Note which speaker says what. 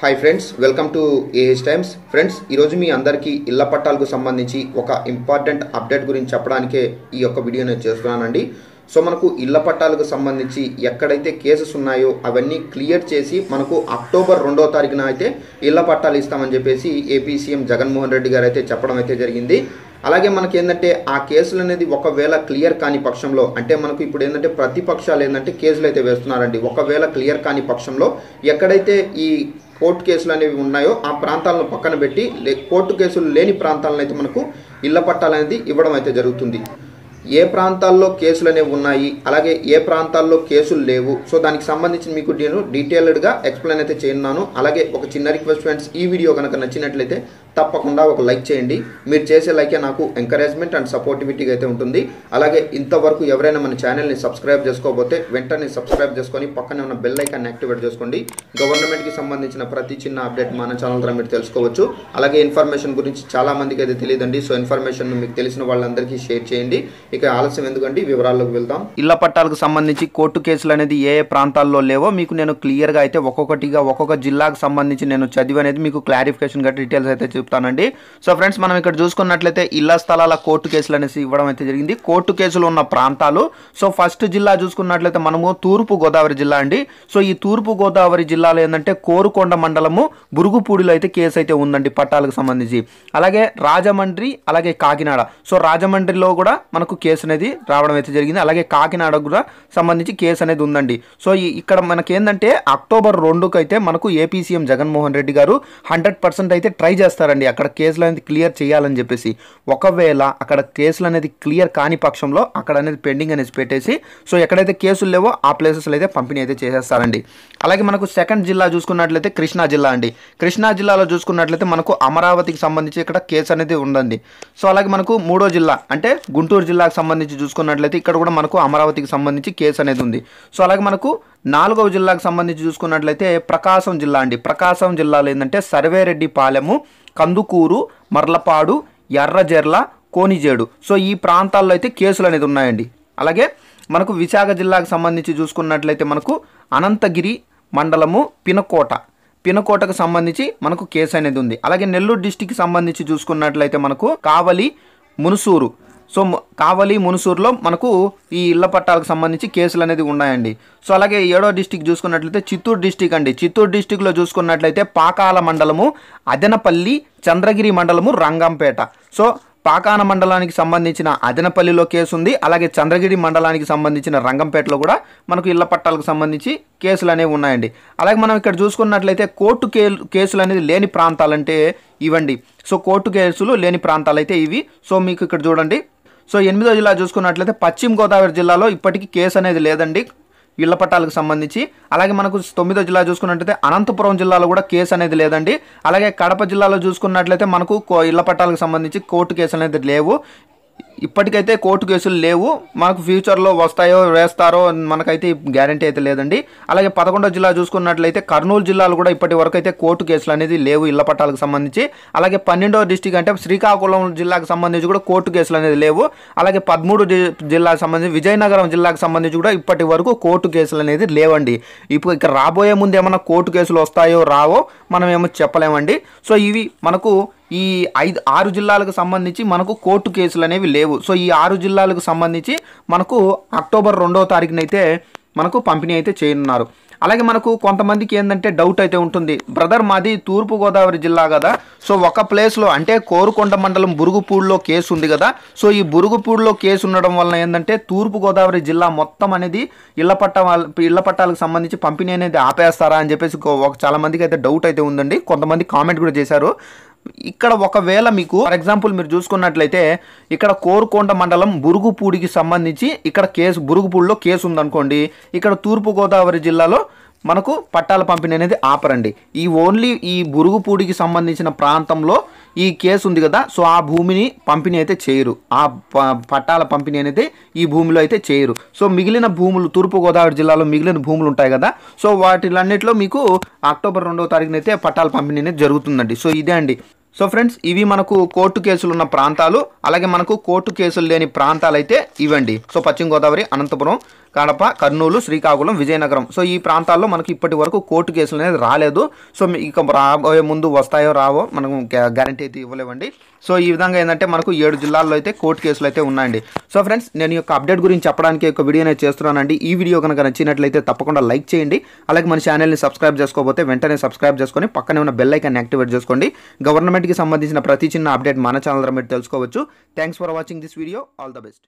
Speaker 1: hi friends welcome to A H Times friends ఈరోజు మీ అందరికీ ఇళ్ల పట్టాలకు సంబంధించి ఒక ఇంపార్టెంట్ అప్డేట్ గురించి చెప్పడానికే ఈ యొక్క వీడియో నేను చేస్తున్నానండి సో మనకు ఇళ్ల పట్టాలకు సంబంధించి ఎక్కడైతే కేసెస్ ఉన్నాయో అవన్నీ క్లియర్ చేసి మనకు అక్టోబర్ రెండో తారీఖున అయితే ఇళ్ల పట్టాలు ఇస్తామని చెప్పేసి ఏపీ సీఎం జగన్మోహన్ రెడ్డి గారు అయితే చెప్పడం అయితే జరిగింది అలాగే మనకి ఏంటంటే ఆ కేసులు అనేది ఒకవేళ క్లియర్ కాని పక్షంలో అంటే మనకు ఇప్పుడు ఏంటంటే ప్రతిపక్షాలు ఏంటంటే కేసులు అయితే వేస్తున్నారండి ఒకవేళ క్లియర్ కాని పక్షంలో ఎక్కడైతే ఈ కోర్టు కేసులు అనేవి ఉన్నాయో ఆ ప్రాంతాలను పక్కన పెట్టి కోర్టు కేసులు లేని ప్రాంతాలను అయితే మనకు ఇళ్ల పట్టాలు అనేది ఇవ్వడం అయితే జరుగుతుంది ఏ ప్రాంతాల్లో కేసులు అనేవి ఉన్నాయి అలాగే ఏ ప్రాంతాల్లో కేసులు లేవు సో దానికి సంబంధించి మీకు నేను డీటెయిల్డ్గా ఎక్స్ప్లెయిన్ అయితే చేయనున్నాను అలాగే ఒక చిన్న రిక్వెస్ట్ ఫ్రెండ్స్ ఈ వీడియో కనుక నచ్చినట్లయితే తప్పకుండా ఒక లైక్ చేయండి మీరు చేసే లైకే నాకు ఎంకరేజ్మెంట్ అండ్ సపోర్టివిటీగా అయితే ఉంటుంది అలాగే ఇంతవరకు ఎవరైనా మన ఛానల్ని సబ్స్క్రైబ్ చేసుకోకపోతే వెంటనే సబ్స్క్రైబ్ చేసుకొని పక్కనే ఉన్న బెల్ ఐకాన్ని యాక్టివేట్ చేసుకోండి గవర్నమెంట్కి సంబంధించిన ప్రతి చిన్న అప్డేట్ మన ఛానల్ ద్వారా మీరు తెలుసుకోవచ్చు అలాగే ఇన్ఫర్మేషన్ గురించి చాలామందికి అయితే తెలియదండి సో ఇన్ఫర్మేషన్ మీకు తెలిసిన వాళ్ళందరికీ షేర్ చేయండి ఇక ఆలస్యం ఎందుకంటే వివరాల్లోకి వెళ్దాం ఇళ్ల పట్టాలకు సంబంధించి కోర్టు కేసులు అనేది ఏ ఏ ప్రాంతాల్లో లేవో మీకు నేను క్లియర్గా అయితే ఒక్కొక్కటిగా ఒక్కొక్క జిల్లాకు సంబంధించి నేను చదివి అనేది మీకు క్లారిఫికేషన్ డీటెయిల్స్ అయితే చెప్తానండి సో ఫ్రెండ్స్ మనం ఇక్కడ చూసుకున్నట్లయితే ఇళ్ల స్థలాల కోర్టు కేసులు అనేసి ఇవ్వడం అయితే జరిగింది కోర్టు కేసులు ఉన్న ప్రాంతాలు సో ఫస్ట్ జిల్లా చూసుకున్నట్లయితే మనము తూర్పు గోదావరి జిల్లా అండి సో ఈ తూర్పు గోదావరి జిల్లాలో ఏంటంటే కోరుకొండ మండలము బురుగుపూడిలో అయితే కేసు అయితే ఉందండి పట్టాలకు సంబంధించి అలాగే రాజమండ్రి అలాగే కాకినాడ సో రాజమండ్రిలో కూడా మనకు కేసు అనేది రావడం అయితే జరిగింది అలాగే కాకినాడ కూడా సంబంధించి కేసు అనేది ఉందండి సో ఇక్కడ మనకేంటంటే అక్టోబర్ రెండుకైతే మనకు ఏపీసీఎం జగన్మోహన్ రెడ్డి గారు హండ్రెడ్ పర్సెంట్ అయితే ట్రై చేస్తారండి చూడండి అక్కడ కేసులు అనేది క్లియర్ చేయాలని చెప్పేసి ఒకవేళ అక్కడ కేసులు అనేది క్లియర్ కాని పక్షంలో అక్కడ అనేది పెండింగ్ అనేది పెట్టేసి సో ఎక్కడైతే కేసులు లేవో ఆ ప్లేసెస్లో అయితే పంపిణీ అయితే చేసేస్తారండి అలాగే మనకు సెకండ్ జిల్లా చూసుకున్నట్లయితే కృష్ణా జిల్లా అండి కృష్ణా జిల్లాలో చూసుకున్నట్లయితే మనకు అమరావతికి సంబంధించి ఇక్కడ కేసు అనేది ఉందండి సో అలాగే మనకు మూడో జిల్లా అంటే గుంటూరు జిల్లాకు సంబంధించి చూసుకున్నట్లయితే ఇక్కడ కూడా మనకు అమరావతికి సంబంధించి కేసు అనేది ఉంది సో అలాగే మనకు నాలుగవ జిల్లాకు సంబంధించి చూసుకున్నట్లయితే ప్రకాశం జిల్లా అండి ప్రకాశం జిల్లాలో ఏంటంటే సర్వేరెడ్డి పాలెము కందుకూరు మర్లపాడు ఎర్రజెర్ల కోనిజేడు సో ఈ ప్రాంతాల్లో అయితే కేసులు అనేది ఉన్నాయండి అలాగే మనకు విశాఖ జిల్లాకు సంబంధించి చూసుకున్నట్లయితే మనకు అనంతగిరి మండలము పినకోట పినకోటకు సంబంధించి మనకు కేసు అనేది ఉంది అలాగే నెల్లూరు డిస్టిక్కి సంబంధించి చూసుకున్నట్లయితే మనకు కావలి మునుసూరు సో కావలి మునుసూరులో మనకు ఈ ఇళ్ల పట్టాలకు సంబంధించి కేసులు అనేది ఉన్నాయండి సో అలాగే ఏడో డిస్టిక్ చూసుకున్నట్లయితే చిత్తూరు డిస్టిక్ అండి చిత్తూరు డిస్టిక్లో చూసుకున్నట్లయితే పాకాల మండలము అదనపల్లి చంద్రగిరి మండలము రంగంపేట సో పాకాన మండలానికి సంబంధించిన అదనపల్లిలో కేసు ఉంది అలాగే చంద్రగిరి మండలానికి సంబంధించిన రంగంపేటలో కూడా మనకు ఇళ్ల పట్టాలకు సంబంధించి కేసులు అనేవి ఉన్నాయండి అలాగే మనం ఇక్కడ చూసుకున్నట్లయితే కోర్టు కే కేసులు అనేది లేని ప్రాంతాలంటే ఇవండి సో కోర్టు కేసులు లేని ప్రాంతాలు అయితే ఇవి సో మీకు ఇక్కడ చూడండి సో ఎనిమిదో జిల్లా చూసుకున్నట్లయితే పశ్చిమ గోదావరి జిల్లాలో ఇప్పటికీ కేసు అనేది లేదండి ఇళ్ల పట్టాలకు సంబంధించి అలాగే మనకు తొమ్మిదో జిల్లా చూసుకున్నట్లయితే అనంతపురం జిల్లాలో కూడా కేసు అనేది లేదండి అలాగే కడప జిల్లాలో చూసుకున్నట్లయితే మనకు ఇళ్ల పట్టాలకు సంబంధించి కోర్టు కేసు అనేది లేవు ఇప్పటికైతే కోర్టు కేసులు లేవు మాకు ఫ్యూచర్లో వస్తాయో వేస్తారో మనకైతే గ్యారంటీ అయితే లేదండి అలాగే పదకొండో జిల్లా చూసుకున్నట్లయితే కర్నూలు జిల్లాలు కూడా ఇప్పటి వరకు అయితే కోర్టు కేసులు అనేది లేవు ఇళ్ల పట్టాలకు సంబంధించి అలాగే పన్నెండో డిస్టిక్ అంటే శ్రీకాకుళం జిల్లాకు సంబంధించి కూడా కోర్టు కేసులు అనేది లేవు అలాగే పదమూడు జిల్లాకు సంబంధించి విజయనగరం జిల్లాకు సంబంధించి కూడా ఇప్పటి వరకు కోర్టు కేసులు అనేది లేవండి ఇప్పుడు ఇక్కడ రాబోయే ముందు ఏమైనా కోర్టు కేసులు వస్తాయో రావో మనం ఏమో చెప్పలేమండి సో ఇవి మనకు ఈ ఐదు ఆరు జిల్లాలకు సంబంధించి మనకు కోర్టు కేసులు అనేవి లేవు లేవు సో ఈ ఆరు జిల్లాలకు సంబంధించి మనకు అక్టోబర్ రెండవ తారీఖునైతే మనకు పంపిణీ అయితే చేయనున్నారు అలాగే మనకు కొంతమందికి ఏంటంటే డౌట్ అయితే ఉంటుంది బ్రదర్ మాది తూర్పుగోదావరి జిల్లా కదా సో ఒక ప్లేస్లో అంటే కోరుకొండ మండలం బురుగుపూడిలో కేసు ఉంది కదా సో ఈ బురుగుపూడిలో కేసు ఉండడం వలన ఏంటంటే తూర్పుగోదావరి జిల్లా మొత్తం అనేది ఇళ్ల పట్ట ఇళ్ల పట్టాలకు సంబంధించి పంపిణీ అనేది ఆపేస్తారా అని చెప్పేసి ఒక చాలామందికి అయితే డౌట్ అయితే ఉందండి కొంతమంది కామెంట్ కూడా చేశారు ఇక్కడ ఒకవేళ మీకు ఫర్ ఎగ్జాంపుల్ మీరు చూసుకున్నట్లయితే ఇక్కడ కోరుకొండ మండలం బురుగుపూడికి సంబంధించి ఇక్కడ కేసు బురుగుపూడిలో కేసు ఉందనుకోండి ఇక్కడ తూర్పుగోదావరి జిల్లాలో మనకు పట్టాల పంపిణీ అనేది ఆపరండి ఈ ఓన్లీ ఈ బురుగుపూడికి సంబంధించిన ప్రాంతంలో ఈ కేసు ఉంది కదా సో ఆ భూమిని పంపిణీ అయితే చేయరు ఆ పట్టాల పంపిణీ అనేది ఈ భూమిలో అయితే చేయరు సో మిగిలిన భూములు తూర్పుగోదావరి జిల్లాలో మిగిలిన భూములు ఉంటాయి కదా సో వాటిలన్నిటిలో మీకు అక్టోబర్ రెండవ తారీఖున అయితే పట్టాల పంపిణీ అనేది జరుగుతుందండి సో ఇదే అండి సో ఫ్రెండ్స్ ఇవి మనకు కోర్టు కేసులు ఉన్న ప్రాంతాలు అలాగే మనకు కోర్టు కేసులు లేని ప్రాంతాలు అయితే ఇవండి సో పశ్చిమ గోదావరి అనంతపురం కడప కర్నూలు శ్రీకాకుళం విజయనగరం సో ఈ ప్రాంతాల్లో మనకి ఇప్పటి వరకు కోర్టు కేసులు అనేది రాలేదు సో ఇక రాబోయే ముందు వస్తాయో రావో మనం గ్యారంటీ అయితే ఇవ్వలేవండి సో ఈ విధంగా ఏంటంటే మనకు ఏడు జిల్లాల్లో అయితే కోర్టు కేసులు అయితే ఉన్నాయండి సో ఫ్రెండ్స్ నేను యొక్క అప్డేట్ గురించి చెప్పడానికి ఒక వీడియో అనేది చేస్తున్నానండి ఈ వీడియో కనుక నచ్చినట్లయితే తప్పకుండా లైక్ చేయండి అలాగే మన ఛానల్ని సబ్స్క్రైబ్ చేసుకోకపోతే వెంటనే సబ్స్క్రైబ్ చేసుకొని పక్కనే ఉన్న బెల్ ఐకాన్ని యాక్టివేట్ చేసుకోండి గవర్నమెంట్కి సంబంధించిన ప్రతి చిన్న అప్డేట్ మన ఛానల్ ద్వారా మీరు తెలుసుకోవచ్చు thanks for watching this video all the best